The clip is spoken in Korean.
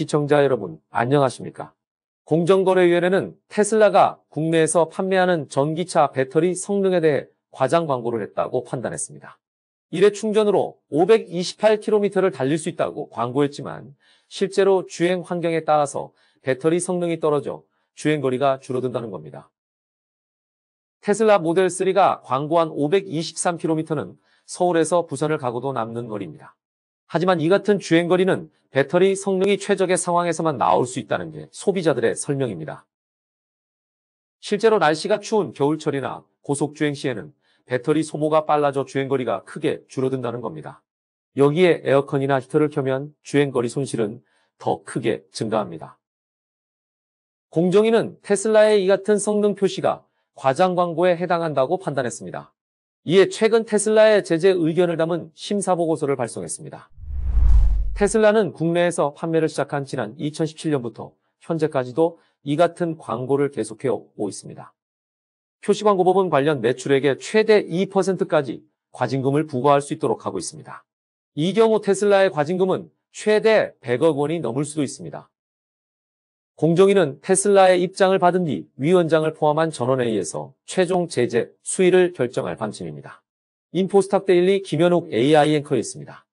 시청자 여러분, 안녕하십니까? 공정거래위원회는 테슬라가 국내에서 판매하는 전기차 배터리 성능에 대해 과장 광고를 했다고 판단했습니다. 이래 충전으로 528km를 달릴 수 있다고 광고했지만 실제로 주행 환경에 따라서 배터리 성능이 떨어져 주행 거리가 줄어든다는 겁니다. 테슬라 모델3가 광고한 523km는 서울에서 부산을 가고도 남는 거리입니다. 하지만 이 같은 주행거리는 배터리 성능이 최적의 상황에서만 나올 수 있다는 게 소비자들의 설명입니다. 실제로 날씨가 추운 겨울철이나 고속주행 시에는 배터리 소모가 빨라져 주행거리가 크게 줄어든다는 겁니다. 여기에 에어컨이나 히터를 켜면 주행거리 손실은 더 크게 증가합니다. 공정위는 테슬라의 이 같은 성능 표시가 과장 광고에 해당한다고 판단했습니다. 이에 최근 테슬라의 제재 의견을 담은 심사보고서를 발송했습니다. 테슬라는 국내에서 판매를 시작한 지난 2017년부터 현재까지도 이 같은 광고를 계속해 오고 있습니다. 표시광고법은 관련 매출액의 최대 2%까지 과징금을 부과할 수 있도록 하고 있습니다. 이 경우 테슬라의 과징금은 최대 100억 원이 넘을 수도 있습니다. 공정위는 테슬라의 입장을 받은 뒤 위원장을 포함한 전원회의에서 최종 제재 수위를 결정할 방침입니다. 인포스탁 데일리 김현욱 AI 앵커였습니다.